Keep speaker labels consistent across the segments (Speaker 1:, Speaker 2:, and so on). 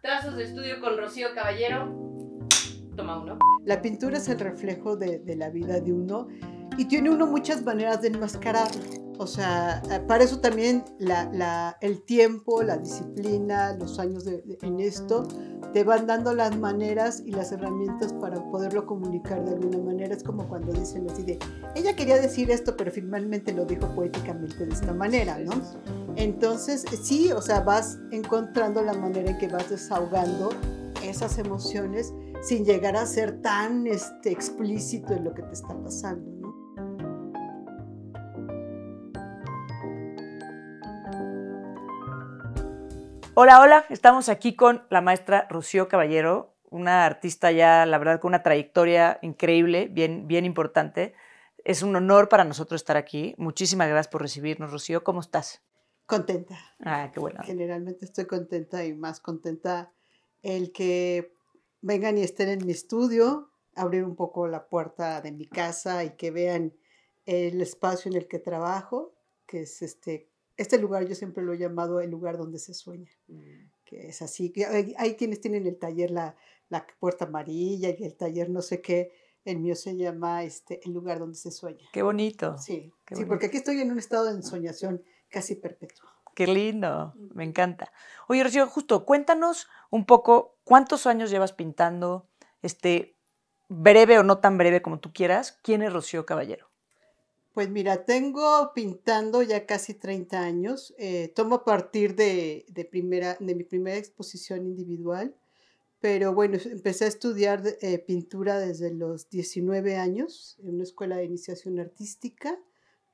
Speaker 1: Trazos de estudio con Rocío Caballero. Toma uno. La pintura es el reflejo de, la vida de uno y tiene uno muchas maneras de enmascarar. O sea, eh, para eso también el tiempo, la disciplina, los años en esto, te van dando las maneras y las herramientas para poderlo comunicar de alguna manera. Es como cuando dicen así de, ella quería decir esto, pero finalmente lo dijo poéticamente de esta manera, ¿no? Entonces, sí, o sea, vas encontrando la manera en que vas desahogando esas emociones sin llegar a ser tan este, explícito en lo que te está pasando.
Speaker 2: Hola, hola, estamos aquí con la maestra Rocío Caballero, una artista ya, la verdad, con una trayectoria increíble, bien, bien importante. Es un honor para nosotros estar aquí. Muchísimas gracias por recibirnos, Rocío. ¿Cómo estás?
Speaker 1: Contenta. Ah, bueno. Generalmente estoy contenta y más contenta el que vengan y estén en mi estudio, abrir un poco la puerta de mi casa y que vean el espacio en el que trabajo, que es este, este lugar yo siempre lo he llamado el lugar donde se sueña, mm. que es así, que hay, quienes tienen el taller la, puerta amarilla y el taller no sé qué, el mío se llama este, el lugar donde se sueña.
Speaker 2: Qué bonito. Sí, sí porque aquí
Speaker 1: estoy en un estado de ensoñación casi perpetuo.
Speaker 2: Qué lindo, me encanta. Oye, Rocío, justo cuéntanos un poco cuántos años llevas pintando, este, breve o no tan breve como tú quieras, ¿quién es Rocío Caballero?
Speaker 1: Pues mira, tengo pintando ya casi 30 años. Eh, tomo a partir de, primera, de mi primera exposición individual, pero bueno, empecé a estudiar eh, pintura desde los 19 años en una escuela de iniciación artística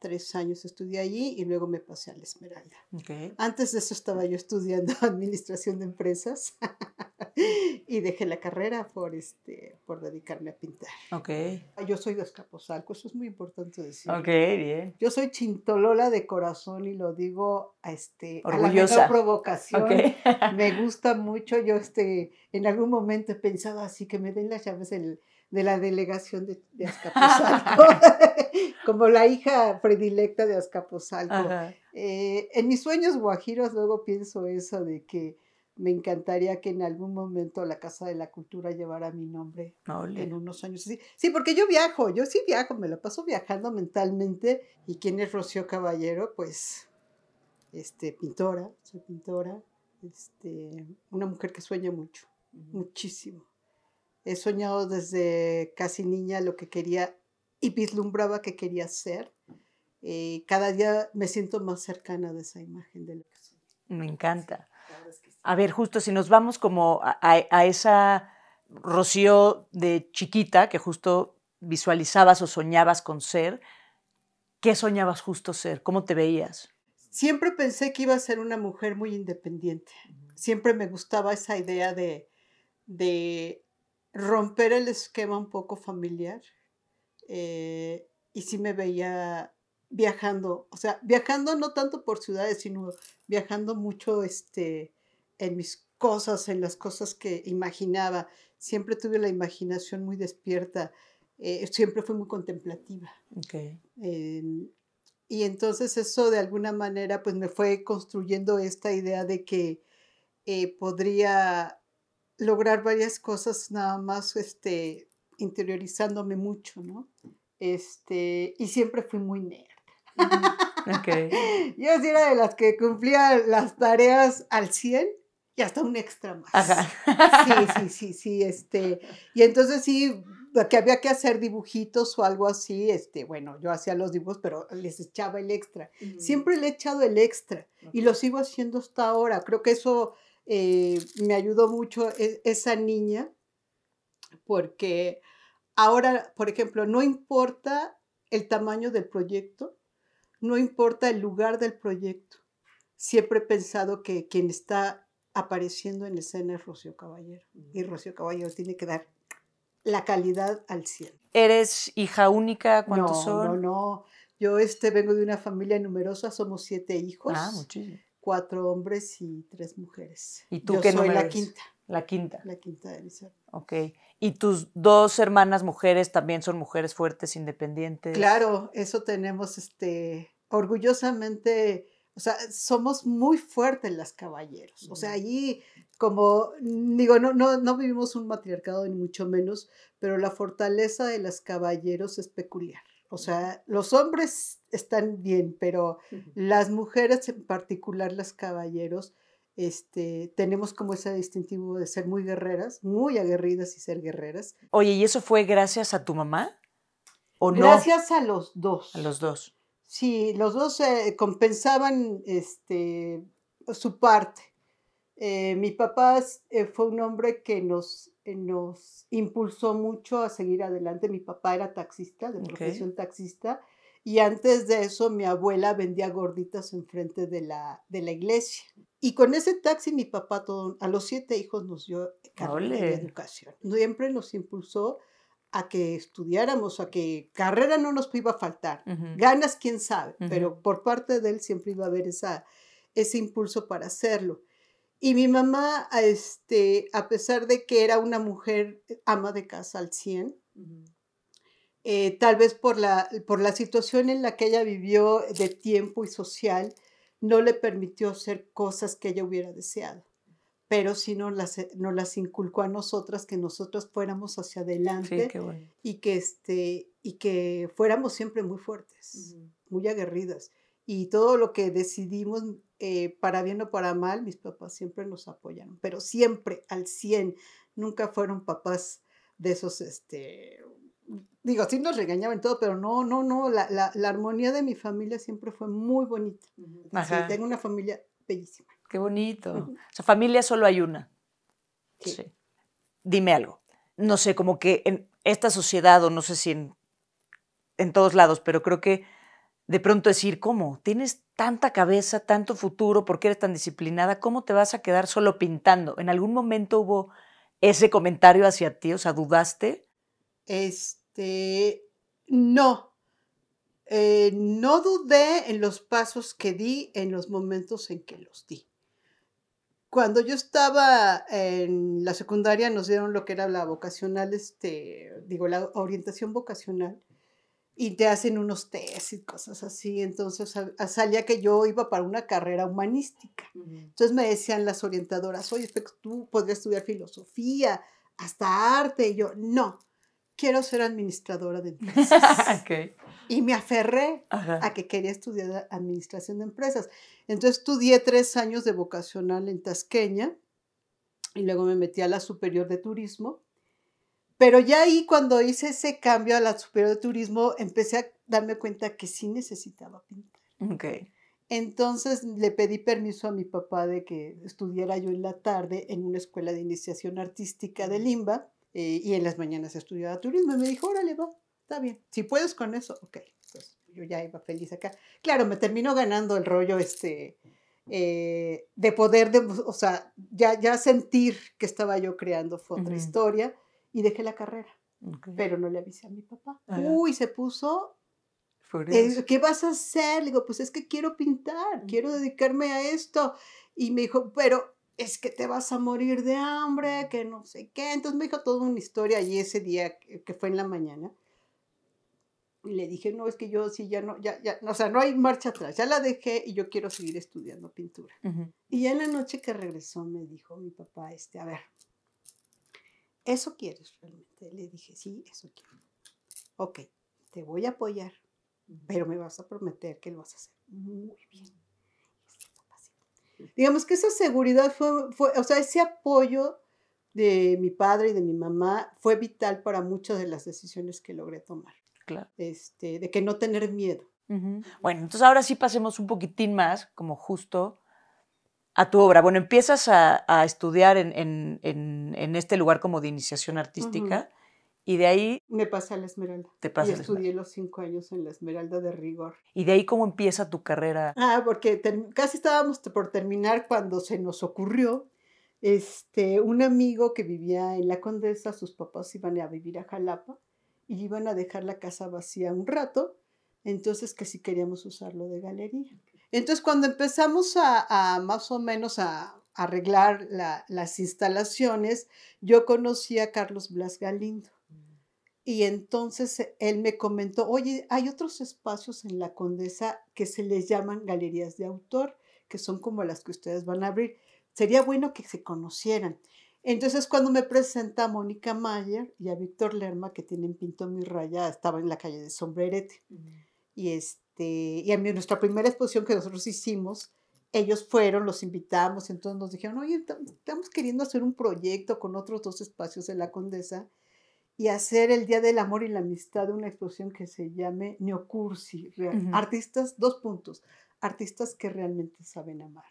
Speaker 1: tres años estudié allí y luego me pasé a la Esmeralda. Okay. Antes de eso estaba yo estudiando administración de empresas y dejé la carrera por, este, por dedicarme a pintar. Okay. Yo soy de Escaposalco, eso es muy importante decir. Okay, bien. Yo soy chintolola de corazón y lo digo a, este, a provocación. me gusta mucho, yo este, en algún momento he pensado así que me den las llaves del de la delegación de, como la hija predilecta de Azcapotzalco. Eh, en mis sueños guajiros luego pienso eso de que me encantaría que en algún momento la Casa de la Cultura llevara mi nombre en unos años. Sí, sí, porque yo viajo, yo sí viajo, me lo paso viajando mentalmente. ¿Y quién es Rocío Caballero? Pues, este, pintora, soy pintora, este, una mujer que sueña mucho, muchísimo. He soñado desde casi niña lo que quería y vislumbraba que quería ser. Eh, cada día me siento más cercana de esa imagen de lo que soy.
Speaker 2: Me encanta.
Speaker 1: A ver, justo si nos vamos
Speaker 2: como a, esa Rocío de chiquita que justo visualizabas o soñabas con ser, ¿qué soñabas justo ser? ¿Cómo te veías?
Speaker 1: Siempre pensé que iba a ser una mujer muy independiente. Siempre me gustaba esa idea de romper el esquema un poco familiar. Eh, y sí me veía viajando, o sea, viajando no tanto por ciudades, sino viajando mucho este, en mis cosas, en las cosas que imaginaba. Siempre tuve la imaginación muy despierta, eh, siempre fui muy contemplativa. Em, y entonces eso de alguna manera pues me fue construyendo esta idea de que eh, podría lograr varias cosas nada más este, interiorizándome mucho, ¿no? Este, y siempre fui muy nerd. Yo era de las que cumplía las tareas al 100 y hasta un extra más. Sí, sí, sí, sí, este, y entonces sí, que había que hacer dibujitos o algo así, este, bueno, yo hacía los dibujos, pero les echaba el extra. Siempre le he echado el extra y lo sigo haciendo hasta ahora. Creo que eso eh, me ayudó mucho e-, esa niña porque ahora, por ejemplo, no importa el tamaño del proyecto, no importa el lugar del proyecto. Siempre he pensado que quien está apareciendo en escena es Rocío Caballero y Rocío Caballero tiene que dar la calidad al cielo. ¿Eres hija única? ¿Cuántos son? No, no, yo este, vengo de una familia numerosa, somos siete hijos. Ah, muchísimo cuatro hombres y tres mujeres. ¿Y tú que qué soy la quinta. La quinta. La quinta de mis
Speaker 2: Ok. ¿Y tus dos hermanas mujeres también son mujeres fuertes, independientes? Claro,
Speaker 1: eso tenemos este, orgullosamente, o sea, somos muy fuertes las caballeros. O sea, allí como, digo, no, no, no vivimos un matriarcado ni mucho menos, pero la fortaleza de las caballeros es peculiar. O sea, los hombres están bien, pero las mujeres, en particular las caballeros, este, tenemos como ese distintivo de ser muy guerreras, muy aguerridas y ser guerreras.
Speaker 2: Oye, ¿y eso fue gracias a tu mamá? ¿O no? Gracias
Speaker 1: a los dos.
Speaker 2: A los dos.
Speaker 1: Sí, los dos eh, compensaban este, su parte. Eh, mi papá eh, fue un hombre que nos, eh, nos impulsó mucho a seguir adelante. Mi papá era taxista, de profesión taxista, y antes de eso mi abuela vendía gorditas enfrente de la, de la iglesia. Y con ese taxi mi papá a los siete hijos nos dio carrera de educación. Siempre nos impulsó a que estudiáramos, a que carrera no nos iba a faltar. Ganas, quién sabe, pero por parte de él siempre iba a haber esa, ese impulso para hacerlo. Y mi mamá, este, a pesar de que era una mujer eh, ama de casa al 100, eh, tal vez por la, por la situación en la que ella vivió de tiempo y social, no le permitió hacer cosas que ella hubiera deseado pero sí nos las, eh, nos las inculcó a nosotras que nosotras fuéramos hacia adelante y, que este, y que fuéramos siempre muy fuertes, muy aguerridas. Y todo lo que decidimos eh, para bien o para mal, mis papás siempre nos apoyaron, pero siempre al 100, nunca fueron papás de esos, este, digo, sí nos regañaban todo, pero no, no, no, la, la, armonía de mi familia siempre fue muy bonita. tengo una familia bellísima.
Speaker 2: Qué bonito. O sea, familia solo hay una. Dime algo. No sé, como que en esta sociedad, o no sé si en, en todos lados, pero creo que de pronto decir, ¿cómo? Tienes tanta cabeza, tanto futuro, porque eres tan disciplinada, ¿cómo te vas a quedar solo pintando? ¿En algún momento hubo ese comentario hacia ti? O sea, ¿dudaste?
Speaker 1: Este, no. Eh, no dudé en los pasos que di, en los momentos en que los di. Cuando yo estaba en la secundaria nos dieron lo que era la vocacional, este, digo, la orientación vocacional y te hacen unos test y cosas así. Entonces ah, salía que yo iba para una carrera humanística. Entonces me decían las orientadoras, oye, tú podrías estudiar filosofía, hasta arte. Y yo, no, quiero ser administradora de empresas. Y me aferré a que quería estudiar administración de empresas. Entonces estudié tres años de vocacional en Tasqueña y luego me metí a la superior de turismo pero ya ahí cuando hice ese cambio a la superior de turismo, empecé a darme cuenta que sí necesitaba pintar. Entonces le pedí permiso a mi papá de que estudiara yo en la tarde en una escuela de iniciación artística de Limba eh, y en las mañanas estudiaba turismo. Y me dijo, órale, va, está bien. Si puedes con eso, ok. Entonces pues, yo ya iba feliz acá. Claro, me terminó ganando el rollo este, eh, de poder, o sea, ya, ya sentir que estaba yo creando fue otra historia y dejé la carrera. Pero no le avisé a mi papá. Ah, Uy, se puso. Eh, ¿Qué vas a hacer? Le digo, pues es que quiero pintar, quiero dedicarme a esto. Y me dijo, pero es que te vas a morir de hambre, que no sé qué. Entonces me dijo toda una historia ahí ese día que fue en la mañana. Y le dije, no, es que yo sí, ya no, ya, ya, o sea, no hay marcha atrás, ya la dejé y yo quiero seguir estudiando pintura. Y ya en la noche que regresó me dijo mi papá, este, a ver, ¿Eso quieres realmente? Le dije, sí, eso quiero. Ok, te voy a apoyar, pero me vas a prometer que lo vas a hacer muy bien. Digamos que esa seguridad fue, fue, o sea, ese apoyo de mi padre y de mi mamá fue vital para muchas de las decisiones que logré tomar. Claro. Este, de que no tener miedo. Bueno, entonces ahora sí pasemos un poquitín
Speaker 2: más, como justo a tu obra? Bueno, empiezas a, estudiar en, este lugar como de iniciación artística y de ahí...
Speaker 1: Me pasé a la Esmeralda. y estudié los cinco años en la Esmeralda de rigor.
Speaker 2: ¿Y de ahí cómo empieza tu carrera?
Speaker 1: Ah, porque casi estábamos por terminar cuando se nos ocurrió este, un amigo que vivía en la Condesa, sus papás iban a vivir a Jalapa y iban a dejar la casa vacía un rato, entonces que si sí queríamos usarlo de galería. Entonces, cuando empezamos a, más o menos a, arreglar las instalaciones, yo conocí a Carlos Blas Galindo. Mm. Y entonces él me comentó, oye, hay otros espacios en la Condesa que se les llaman galerías de autor, que son como las que ustedes van a abrir. Sería bueno que se conocieran. Entonces cuando me presenta a Mónica Mayer y a Víctor Lerma, que tienen Pinto Mi Raya, estaba en la calle de Sombrerete. Y, es, este, este, y en nuestra primera exposición que nosotros hicimos, ellos fueron, los invitamos, y entonces nos dijeron, oye, estamos queriendo hacer un proyecto con otros dos espacios de la Condesa y hacer el Día del Amor y la Amistad una exposición que se llame Neocursi, artistas, dos puntos, artistas que realmente saben amar.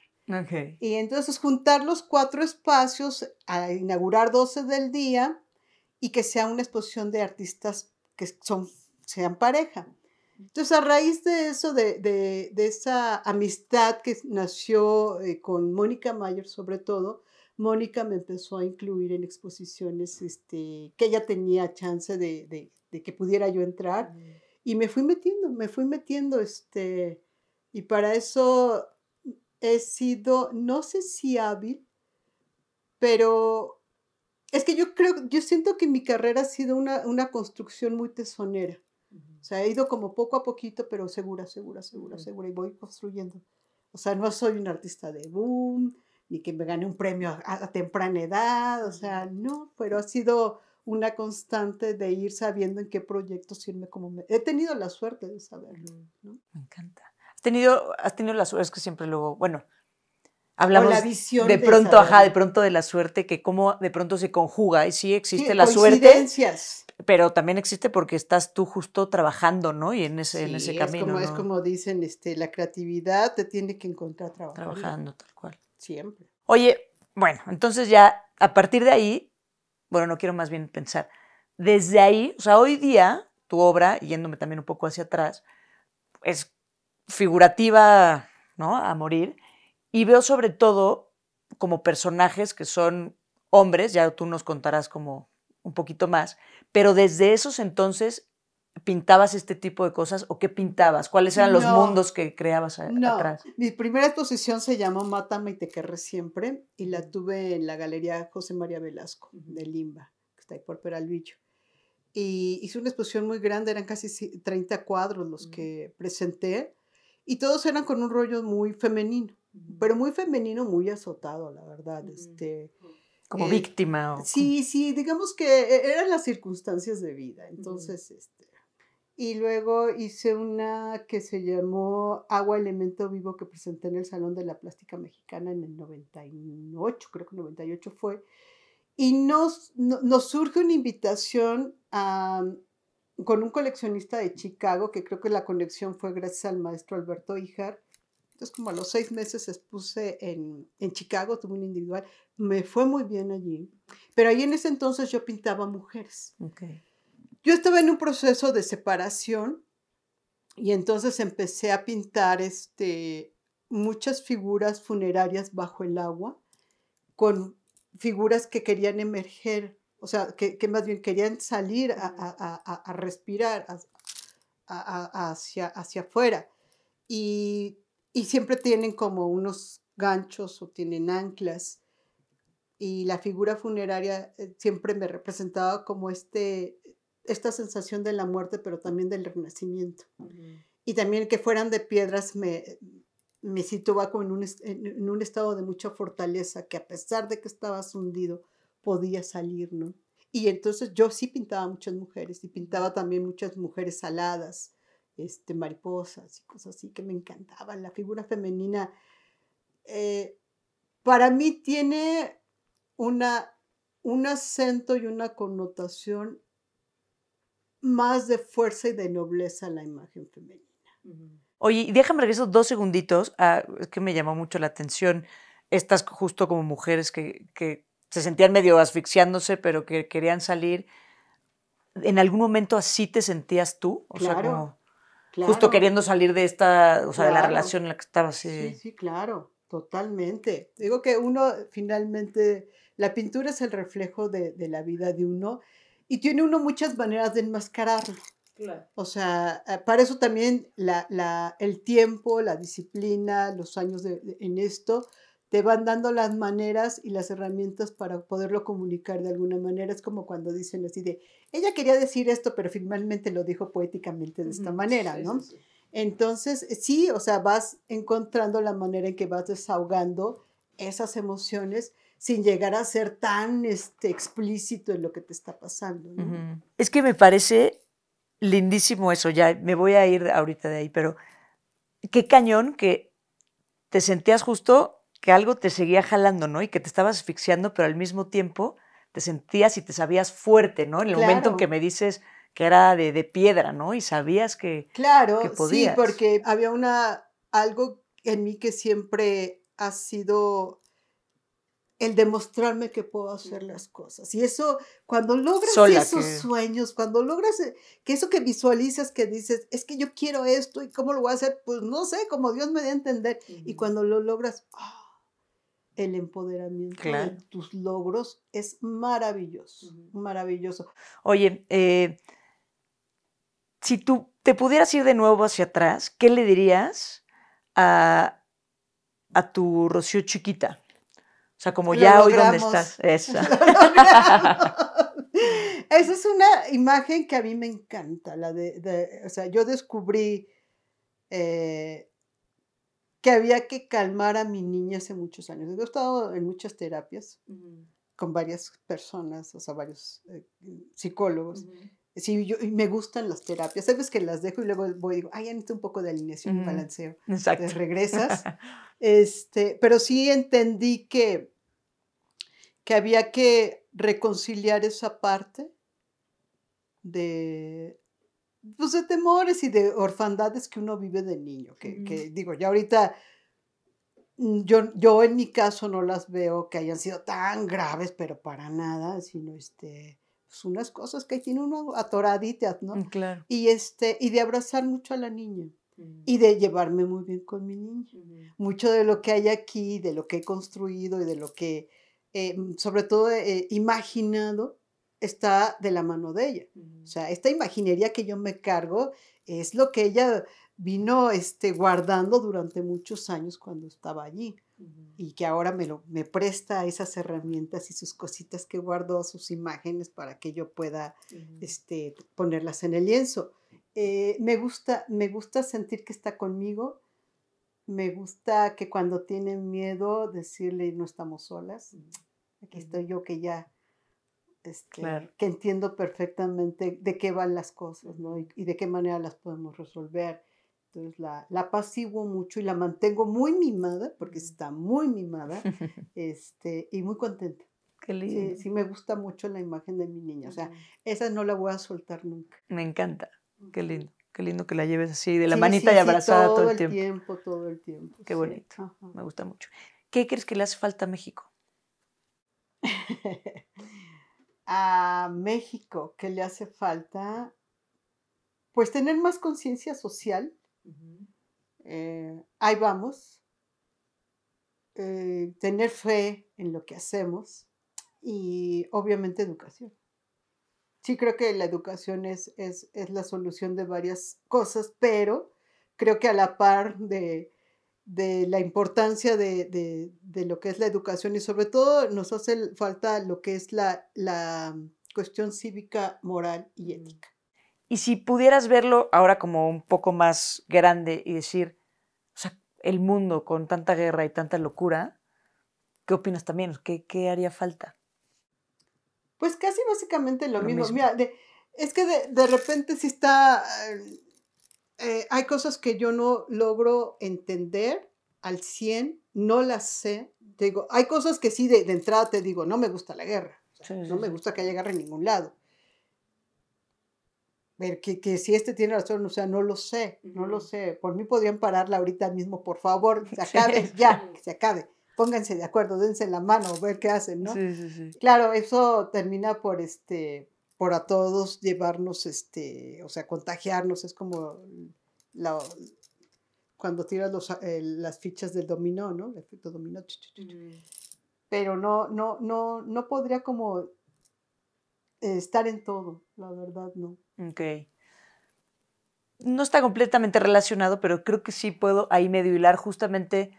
Speaker 1: Y entonces juntar los cuatro espacios, a inaugurar 12 del día y que sea una exposición de artistas que son, sean pareja. Entonces, a raíz de eso, de, esa amistad que nació eh, con Mónica Mayer sobre todo, Mónica me empezó a incluir en exposiciones este, que ella tenía chance de, que pudiera yo entrar. Mm. Y me fui metiendo, me fui metiendo. Este, y para eso he sido, no sé si hábil, pero es que yo creo, yo siento que mi carrera ha sido una, una construcción muy tesonera. O sea, he ido como poco a poquito, pero segura, segura, segura, segura, y voy construyendo. O sea, no soy un artista de boom, ni que me gane un premio a, temprana edad, o sea, no, pero ha sido una constante de ir sabiendo en qué proyectos irme como... Me... He tenido la suerte de saberlo, ¿no? Me
Speaker 2: encanta. ¿Has tenido, has tenido la suerte, es que siempre luego... Bueno, hablamos de pronto, ajá, de pronto de la suerte, que cómo de pronto se conjuga y sí existe la suerte. Pero también existe porque estás tú justo trabajando, ¿no? Y en ese, en ese camino. Es como,
Speaker 1: dicen, este, la creatividad te tiene que encontrar trabajando. Trabajando, tal cual. Siempre.
Speaker 2: Oye, bueno, entonces ya a partir de ahí, bueno, no quiero más bien pensar. Desde ahí, o sea, hoy día, tu obra, yéndome también un poco hacia atrás, es figurativa, ¿no? A morir y veo sobre todo como personajes que son hombres, ya tú nos contarás como un poquito más, pero desde esos entonces pintabas este tipo de cosas o qué pintabas? ¿Cuáles eran los mundos que creabas atrás?
Speaker 1: Mi primera exposición se llamó Mátame y te querré siempre y la tuve en la Galería José María Velasco de Limba, que está ahí por Peralvillo. Y hice una exposición muy grande, eran casi 30 cuadros los que presenté y todos eran con un rollo muy femenino pero muy femenino, muy azotado, la verdad. Este, como eh,
Speaker 2: víctima.
Speaker 1: Sí, sí, digamos que eh, eran las circunstancias de vida. Entonces, este. Y luego hice una que se llamó Agua Elemento Vivo que presenté en el Salón de la Plástica Mexicana en el 98, creo que 98 fue. Y nos, surge una invitación con un coleccionista de Chicago, que creo que la conexión fue gracias al maestro Alberto Ijar, como a los seis meses expuse en, en Chicago, tuve un individual, me fue muy bien allí, pero ahí en ese entonces yo pintaba mujeres. Yo estaba en un proceso de separación y entonces empecé a pintar este, muchas figuras funerarias bajo el agua con figuras que querían emerger, o sea, que, que más bien querían salir a, a, a, a respirar hacia, hacia afuera. Y y siempre tienen como unos ganchos o tienen anclas. Y la figura funeraria eh, siempre me representaba como este, esta sensación de la muerte, pero también del renacimiento. Y también que fueran de piedras me, me situaba como en un, estado de mucha fortaleza, que a pesar de que estaba hundido, podía salir, ¿no? Y entonces yo sí pintaba muchas mujeres y pintaba también muchas mujeres aladas este, mariposas y cosas así que me encantaban. La figura femenina eh, para mí tiene una, un acento y una connotación más de fuerza y de nobleza la imagen femenina.
Speaker 2: Oye, déjame regresar dos segunditos, es que me llamó mucho la atención estas justo como mujeres que, se sentían medio asfixiándose, pero que querían salir. ¿En algún momento así te sentías tú? O Justo queriendo salir de esta, o sea, de la relación en la que estaba, Sí.
Speaker 1: sí, claro, totalmente. Digo que uno finalmente, la pintura es el reflejo de, la vida de uno y tiene uno muchas maneras de enmascararlo. Claro. O sea, eh, para eso también la, el tiempo, la disciplina, los años en esto, te van dando las maneras y las herramientas para poderlo comunicar de alguna manera. Es como cuando dicen así de, ella quería decir esto, pero finalmente lo dijo poéticamente de esta manera, ¿no? Entonces, eh, sí, o sea, vas encontrando la manera en que vas desahogando esas emociones sin llegar a ser tan este, explícito en lo que te está pasando.
Speaker 2: Es que me parece lindísimo eso, ya me voy a ir ahorita de ahí, pero qué cañón que te sentías justo que algo te seguía jalando, ¿no? Y que te estabas asfixiando, pero al mismo tiempo te sentías y te sabías fuerte, ¿no? En el momento en que me dices que era de, piedra, ¿no? Y sabías que, claro, Sí, porque
Speaker 1: había una, algo en mí que siempre ha sido el demostrarme que puedo hacer las cosas. Y eso, cuando logras esos sueños, cuando logras eh, que eso que visualizas, que dices, es que yo quiero esto y cómo lo voy a hacer, pues no sé, como Dios me dé a entender. Y cuando lo logras, ¡ah! el empoderamiento de tus logros es maravilloso, maravilloso. Oye, eh,
Speaker 2: si tú te pudieras ir de nuevo hacia atrás, ¿qué le dirías a, a tu Rocío chiquita? O sea, como ya hoy donde estás. Esa.
Speaker 1: Esa es una imagen que a mí me encanta, la de, o sea, yo descubrí eh, que había que calmar a mi niña hace muchos años. Yo he estado en muchas terapias con varias personas, o sea, varios eh, psicólogos. y me gustan las terapias. Sabes que las dejo y luego voy y digo, ay, necesito un poco de alineación y balanceo. Exacto. Entonces regresas. este, pero sí entendí que, que había que reconciliar esa parte de pues, de temores y de orfandades que uno vive de niño, que, digo, ya ahorita mm, yo, yo, en mi caso no las veo que hayan sido tan graves, pero para nada, sino este, pues, unas cosas que tiene uno atoraditas, ¿no? Mm, claro. Y, este, y de abrazar mucho a la niña y mm. de llevarme muy bien con mi niña. Mucho de lo que hay aquí, de lo que he construido y de lo que, eh, sobre todo, he eh, imaginado, está de la mano de ella. O sea, esta imaginería que yo me cargo es lo que ella vino este, guardando durante muchos años cuando estaba allí y que ahora me, lo, me presta esas herramientas y sus cositas que guardo, sus imágenes para que yo pueda este, ponerlas en el lienzo. Eh, me, gusta, me gusta sentir que está conmigo, me gusta que cuando tienen miedo decirle no estamos solas, aquí estoy yo que ya este, que entiendo perfectamente de qué van las cosas y, de qué manera las podemos resolver. Entonces la, la mucho y la mantengo muy mimada, porque está muy mimada, este, y muy contenta. Qué lindo. Sí, me gusta mucho la imagen de mi niña. O sea, esa no la voy a soltar nunca.
Speaker 2: Me encanta. Qué lindo. Qué lindo que la lleves así, de la manita y abrazada todo, el
Speaker 1: tiempo. Todo el tiempo. Qué bonito. Me gusta mucho. ¿Qué crees que le hace falta a México? a México que le hace falta, pues tener más conciencia social. Eh, ahí vamos. Eh, tener fe en lo que hacemos y obviamente educación. Sí creo que la educación es, es la solución de varias cosas, pero creo que a la par de de la importancia de, lo que es la educación y sobre todo nos hace falta lo que es la, la cuestión cívica, moral y ética. Y si pudieras
Speaker 2: verlo ahora como un poco más grande y decir, o sea, el mundo con tanta guerra y tanta locura, ¿qué opinas también? ¿Qué, haría falta?
Speaker 1: Pues casi básicamente lo, mismo. Mira, es que de, de, repente si está eh, eh, hay cosas que yo no logro entender al 100, no las sé. Digo, hay cosas que sí, de, entrada te digo, no me gusta la guerra, no me gusta que haya guerra en ningún lado. Ver que, que, si este tiene razón, o sea, no lo sé, no lo sé. Por mí podrían pararla ahorita mismo, por favor, se acabe ya, se acabe. Pónganse de acuerdo, dense la mano, ver qué hacen, ¿no? Claro, eso termina por este por a todos llevarnos, este, o sea, contagiarnos, es como cuando tiras eh, las fichas del dominó, ¿no? El efecto dominó. Mm. Pero no, no, no, no podría como estar en todo, la verdad, no.
Speaker 2: Ok. No está completamente relacionado, pero creo que sí puedo ahí medio hilar justamente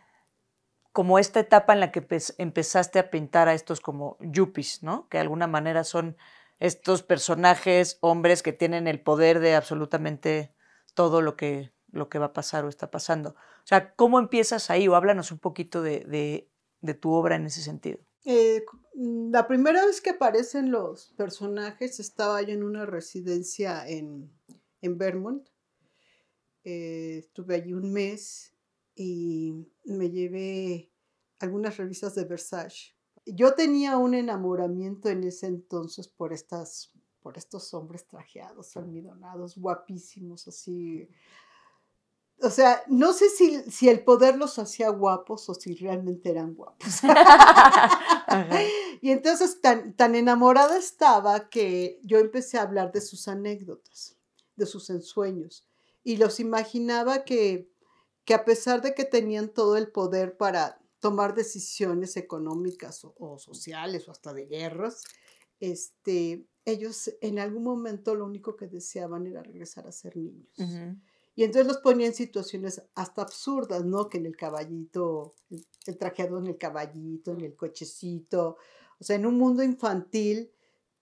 Speaker 2: como esta etapa en la que empezaste a pintar a estos como yuppies, ¿no? Que de alguna manera son estos personajes, hombres que tienen el poder de absolutamente todo lo que, lo que va a pasar o está pasando. O sea, ¿cómo empiezas ahí? O háblanos un poquito de, tu obra en ese sentido.
Speaker 1: Eh, la primera vez que aparecen los personajes estaba yo en una residencia en, Vermont. Eh, estuve allí un mes y me llevé algunas revistas de Versace yo tenía un enamoramiento en ese entonces por estas por estos hombres trajeados, almidonados, guapísimos, así. O sea, no sé si, el poder los hacía guapos o si realmente eran guapos. y entonces tan, tan enamorada estaba que yo empecé a hablar de sus anécdotas, de sus ensueños. Y los imaginaba que, que a pesar de que tenían todo el poder para tomar decisiones económicas o, sociales o hasta de guerras, este, ellos en algún momento lo único que deseaban era regresar a ser niños. Y entonces los ponía en situaciones hasta absurdas, ¿no? Que en el caballito, el, trajeado en el caballito, en el cochecito, o sea, en un mundo infantil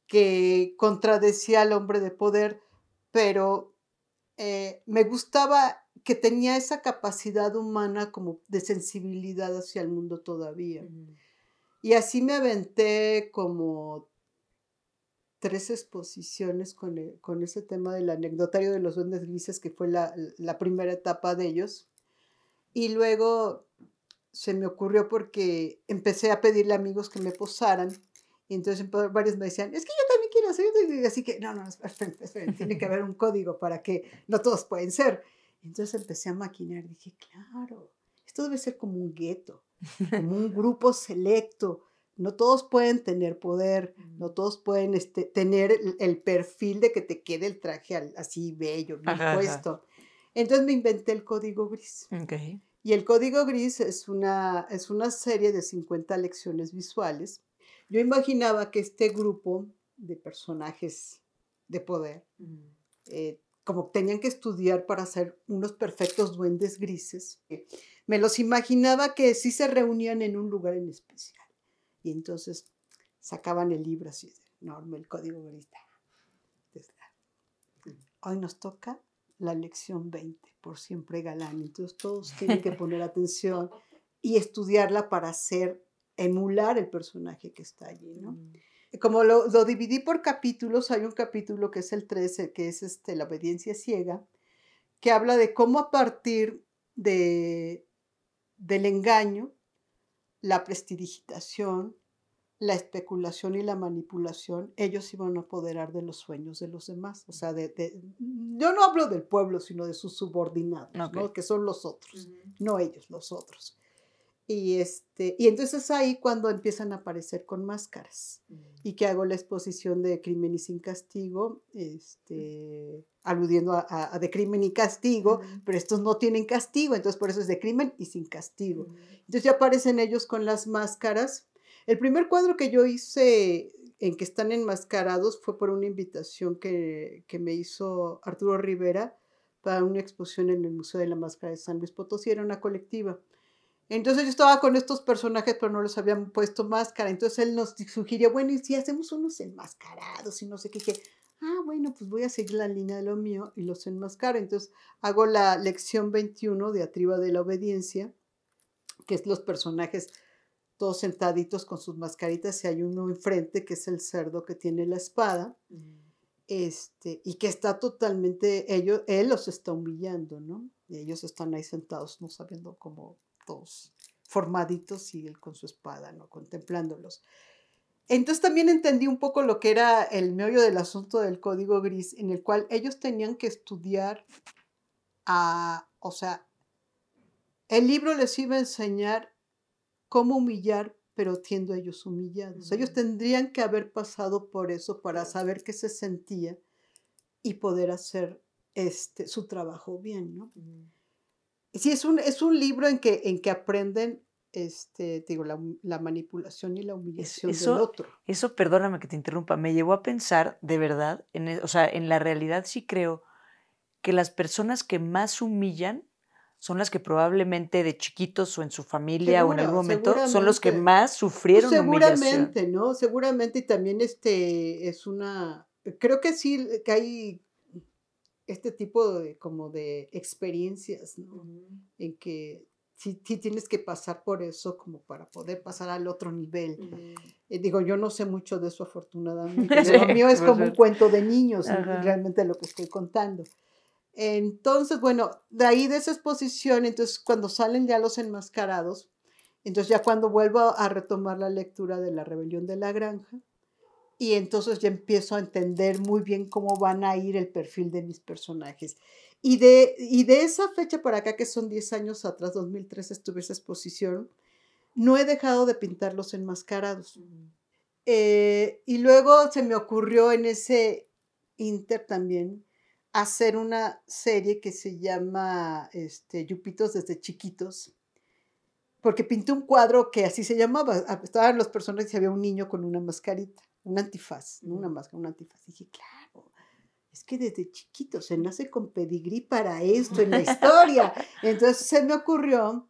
Speaker 1: que contradecía al hombre de poder, pero eh, me gustaba que tenía esa capacidad humana como de sensibilidad hacia el mundo todavía. Y así me aventé como tres exposiciones e, con, ese tema del anecdotario de los duendes grises, que fue la, primera etapa de ellos. Y luego se me ocurrió porque empecé a pedirle a amigos que me posaran. Y entonces varios me decían, es que yo también quiero hacer. Así que, no, no, es perfecto tiene que haber un código para que no todos pueden ser. Entonces empecé a maquinar, dije, claro, esto debe ser como un gueto, como un grupo selecto. No todos pueden tener poder, no todos pueden este, tener el, perfil de que te quede el traje así bello, bien puesto. Entonces me inventé el código gris. Y el código gris es una, es una serie de 50 lecciones visuales. Yo imaginaba que este grupo de personajes de poder como tenían que estudiar para ser unos perfectos duendes grises, eh, me los imaginaba que sí se reunían en un lugar en especial. Y entonces sacaban el libro así, enorme, el código gris. Hoy nos toca la lección 20, por siempre galán. Entonces todos tienen que poner atención y estudiarla para hacer, emular el personaje que está allí, ¿no? Mm como lo, dividí por capítulos, hay un capítulo que es el 13, que es este, la obediencia ciega, que habla de cómo a partir de, del engaño, la prestidigitación, la especulación y la manipulación, ellos iban a apoderar de los sueños de los demás. O sea, de, yo no hablo del pueblo, sino de sus subordinados, ¿no? que son los otros, no ellos, los otros. Y, este, y entonces ahí cuando empiezan a aparecer con máscaras mm. y que hago la exposición de Crimen y Sin Castigo, este, aludiendo a, de Crimen y Castigo, pero estos no tienen castigo, entonces por eso es de Crimen y Sin Castigo. Mm. Entonces ya aparecen ellos con las máscaras. El primer cuadro que yo hice en que están enmascarados fue por una invitación que, que me hizo Arturo Rivera para una exposición en el Museo de la Máscara de San Luis Potosí, era una colectiva. Entonces yo estaba con estos personajes, pero no les habían puesto máscara. Entonces él nos sugirió, bueno, y si hacemos unos enmascarados y no sé qué, ah, bueno, pues voy a seguir la línea de lo mío y los enmascaro. Entonces hago la lección 21 de Atriba de la Obediencia, que es los personajes todos sentaditos con sus mascaritas y hay uno enfrente que es el cerdo que tiene la espada. Mm. Este, y que está totalmente, ellos, él los está humillando, ¿no? Y ellos están ahí sentados no sabiendo cómo formaditos y él con su espada, ¿no? Contemplándolos. Entonces también entendí un poco lo que era el meollo del asunto del código gris, en el cual ellos tenían que estudiar a, o sea, el libro les iba a enseñar cómo humillar, pero siendo ellos humillados. Ellos tendrían que haber pasado por eso para saber qué se sentía y poder hacer este, su trabajo bien, ¿no? Sí, es un, es un libro en que, en que aprenden este, digo, la, manipulación y la humillación del otro.
Speaker 2: Eso, perdóname que te interrumpa, me llevó a pensar de verdad, en, e, o sea, en la realidad sí creo que las personas que más humillan son las que probablemente de chiquitos o en su familia o en algún momento son los que más pues sufrieron seguramente,
Speaker 1: ¿no? Seguramente y también este es una creo que sí que hay este tipo de, como de experiencias, ¿no? En que sí, tienes que pasar por eso como para poder pasar al otro nivel. Eh, digo, yo no sé mucho de eso afortunadamente. El mío es como un cuento de niños, realmente lo que estoy contando. Entonces, bueno, de ahí de esa exposición, entonces cuando salen ya los enmascarados, entonces ya cuando vuelvo a retomar la lectura de La Rebelión de la Granja, y entonces ya empiezo a entender muy bien cómo van a ir el perfil de mis personajes. Y de, y de esa fecha para acá, que son 10 años atrás, 2003 estuve esa exposición, no he dejado de pintarlos enmascarados. Eh, y luego se me ocurrió en ese inter también hacer una serie que se llama este, Yupitos desde chiquitos, porque pinté un cuadro que así se llamaba, ah, estaban los personajes y había un niño con una mascarita un antifaz, no una máscara, un antifaz. Y dije, claro, es que desde chiquito se nace con pedigrí para esto en la historia. Entonces se me ocurrió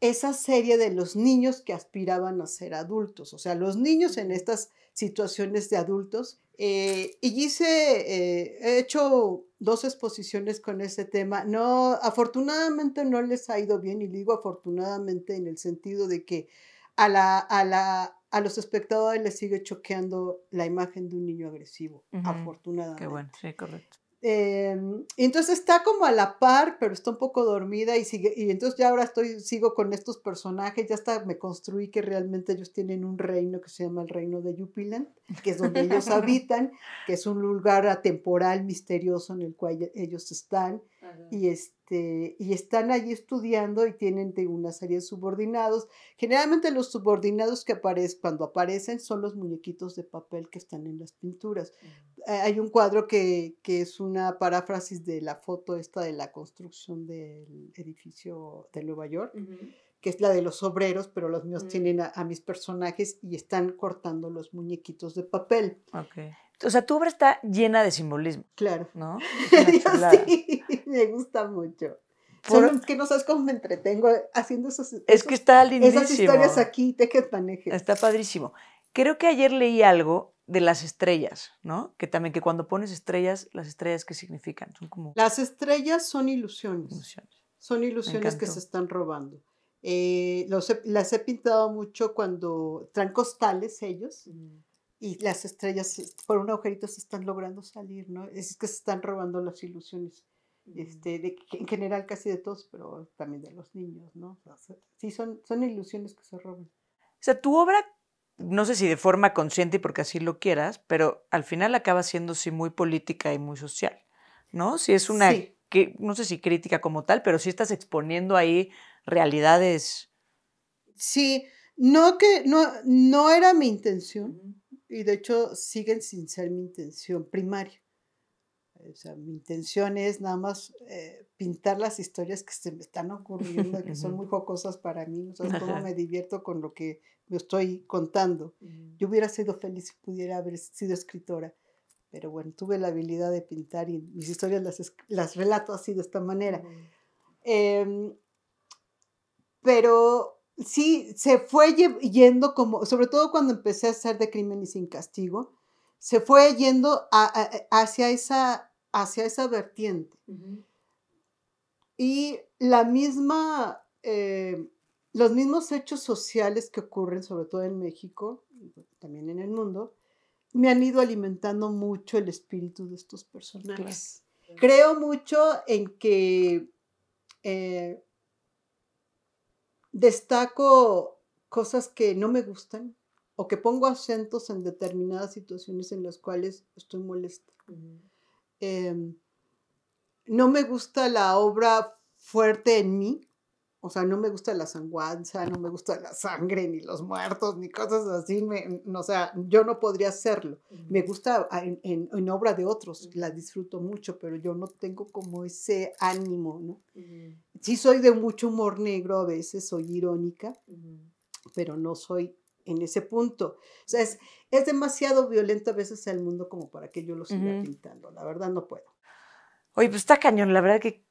Speaker 1: esa serie de los niños que aspiraban a ser adultos, o sea, los niños en estas situaciones de adultos. Eh, y hice, eh, he hecho dos exposiciones con ese tema. No, afortunadamente no les ha ido bien, y digo afortunadamente en el sentido de que a la, a la a los espectadores les sigue choqueando la imagen de un niño agresivo, afortunadamente. Qué bueno, sí, correcto. Em, entonces está como a la par, pero está un poco dormida y sigue, y entonces ya ahora estoy, sigo con estos personajes, ya hasta me construí que realmente ellos tienen un reino que se llama el reino de Jupiland, que es donde ellos habitan, que es un lugar atemporal, misterioso en el cual ellos están, y este y están allí estudiando y tienen una serie de subordinados. Generalmente los subordinados que aparecen cuando aparecen son los muñequitos de papel que están en las pinturas. Hay un cuadro que, es una paráfrasis de la foto esta de la construcción del edificio de Nueva York. que es la de los obreros, pero los míos mm. tienen a, mis personajes y están cortando los muñequitos de papel o sea, tu obra está llena de simbolismo. Claro. ¿No? sí, me gusta mucho. Solo es que no sabes cómo me entretengo haciendo esos, es que está lindísimo. esas historias aquí, te que maneje.
Speaker 2: Está padrísimo. Creo que ayer leí algo de las estrellas, ¿no? Que también que cuando pones estrellas, las estrellas qué significan? Son como
Speaker 1: Las estrellas son ilusiones. ilusiones. Son ilusiones que se están robando. Eh, las he pintado mucho cuando Trancostales, ellos. Mm y las estrellas por un agujerito se están logrando salir, ¿no? Es que se están robando las ilusiones, este, de, en general casi de todos, pero también de los niños, ¿no? sí, son, son ilusiones que se roban.
Speaker 2: O sea, tu obra, no sé si de forma consciente y porque así lo quieras, pero al final acaba siendo sí muy política y muy social, ¿no? Si es una, que, no sé si crítica como tal, pero sí estás exponiendo ahí realidades.
Speaker 1: Sí, no que, no, no era mi intención y de hecho siguen sin ser mi intención primaria. O sea, mi intención es nada más eh, pintar las historias que se me están ocurriendo, que son muy jocosas para mí, o sea, cómo me divierto con lo que me estoy contando. Mm. Yo hubiera sido feliz si pudiera haber sido escritora, pero bueno, tuve la habilidad de pintar y mis historias las, las relato así de esta manera. Em, pero sí, se fue yendo como, sobre todo cuando empecé a hacer de crimen y sin castigo, se fue yendo eh, hacia, esa, hacia esa vertiente. Y la misma, eh, los mismos hechos sociales que ocurren, sobre todo en México, también en el mundo, me han ido alimentando mucho el espíritu de estos personajes. Creo mucho en que eh, destaco cosas que no me gustan o que pongo acentos en determinadas situaciones en las cuales estoy molesta. Em, no me gusta la obra fuerte en mí, o sea, no me gusta la sanguanza, no me gusta la sangre, ni los muertos, ni cosas así. Me, o sea, yo no podría hacerlo. Me gusta ah, en, obra de otros, la disfruto mucho, pero yo no tengo como ese ánimo, ¿no? Sí soy de mucho humor negro a veces, soy irónica, pero no soy en ese punto. O sea, es, demasiado violento a veces el mundo como para que yo lo siga pintando. La verdad no puedo.
Speaker 2: Oye, pues está cañón, la verdad que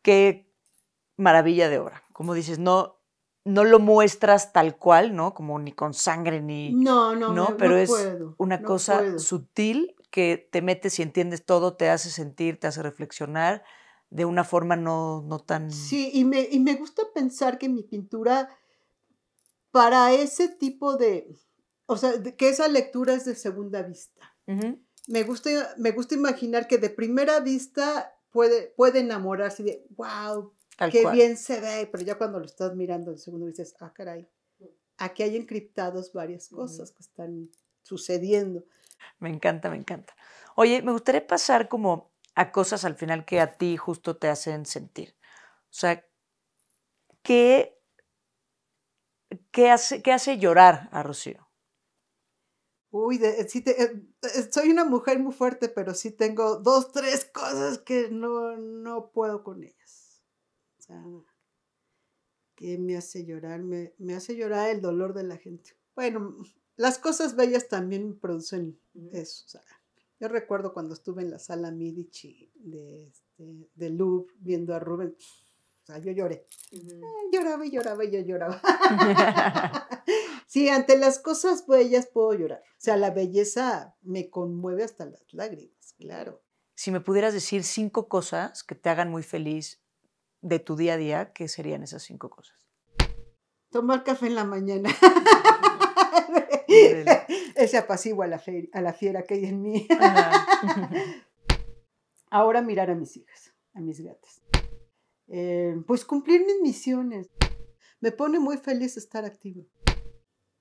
Speaker 2: maravilla de obra. Como dices, no, no lo muestras tal cual, ¿no? Como ni con sangre ni. No, no, no. pero es una cosa sutil que te metes y entiendes todo, te hace sentir, te hace reflexionar de una forma no, no tan.
Speaker 1: Sí, y me, y me gusta pensar que mi pintura para ese tipo de. O sea, que esa lectura es de segunda vista. me, gusta, me gusta imaginar que de primera vista puede, puede enamorarse de, wow, qué bien se ve, pero ya cuando lo estás mirando el segundo dices, ah, caray, mm. aquí hay encriptados varias cosas que están sucediendo. Me encanta, me encanta.
Speaker 2: Oye, me gustaría pasar como a cosas al final que a ti justo te hacen sentir. O sea, ¿qué, qué, hace, qué hace llorar a Rocío?
Speaker 1: Uy, eh, te, eh, eh, soy una mujer muy fuerte, pero sí tengo dos, tres cosas que no, no puedo con ella que me hace llorar, me, hace llorar el dolor de la gente. Bueno, las cosas bellas también producen eso. yo recuerdo cuando estuve en la sala Medici de, este, de, Louvre viendo a Rubén. O sea, yo lloré. Eh, lloraba y lloraba y yo lloraba. sí, ante las cosas bellas puedo llorar. O sea, la belleza me conmueve hasta las lágrimas, claro.
Speaker 2: Si me pudieras decir cinco cosas que te hagan muy feliz de tu día a día, ¿qué serían esas cinco cosas?
Speaker 1: Tomar café en la mañana. Ese apacigua a la, a la fiera que hay en mí. Ahora mirar a mis hijas, a mis gatos. Eh, pues cumplir mis misiones. Me pone muy feliz estar activo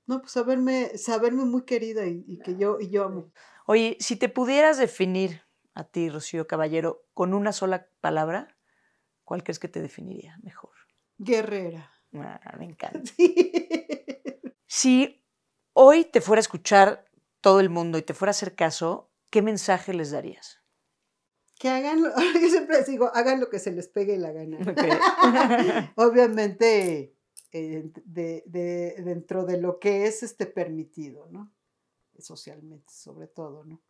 Speaker 1: No, pues saberme, saberme muy querida y, que yo, y yo amo. Oye,
Speaker 2: si te pudieras definir a ti, Rocío Caballero, con una sola palabra, ¿Cuál crees que te definiría mejor?
Speaker 1: Guerrera.
Speaker 2: Ah, me encanta. Si hoy te fuera a escuchar todo el mundo y te fuera a hacer caso, ¿qué mensaje les darías?
Speaker 1: Que hagan, lo, siempre les digo, hagan lo que se les pegue la gana. Obviamente, eh, dentro de lo que es este permitido, ¿no? Socialmente, sobre todo, ¿no?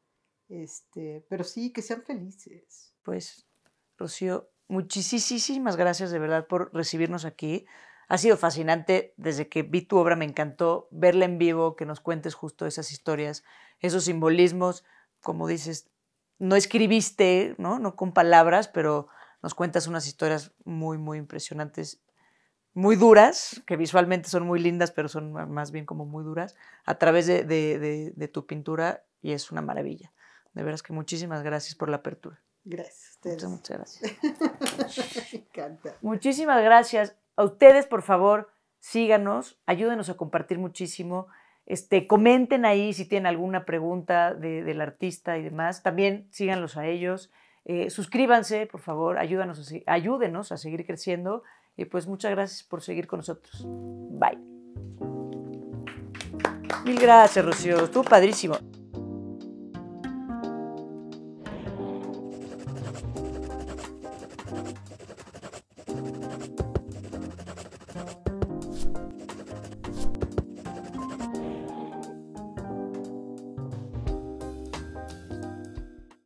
Speaker 1: Este, pero sí, que sean felices.
Speaker 2: Pues, Rocío, muchísimas gracias de verdad por recibirnos aquí. Ha sido fascinante desde que vi tu obra, me encantó verla en vivo, que nos cuentes justo esas historias, esos simbolismos, como dices, no escribiste, ¿no? No con palabras, pero nos cuentas unas historias muy, muy impresionantes, muy duras, que visualmente son muy lindas, pero son más bien como muy duras, a través de, de tu pintura y es una maravilla. De veras que muchísimas gracias por la apertura. Gracias. Muchas,
Speaker 1: gracias.
Speaker 2: Muchísimas gracias. A ustedes, por favor, síganos, ayúdenos a compartir muchísimo. Este, comenten ahí si tienen alguna pregunta del artista y demás. También síganlos a ellos. Eh, suscríbanse, por favor, ayúdenos a seguir creciendo. Y pues muchas gracias por seguir con nosotros. Bye. Mil gracias, Rocío. Estuvo padrísimo.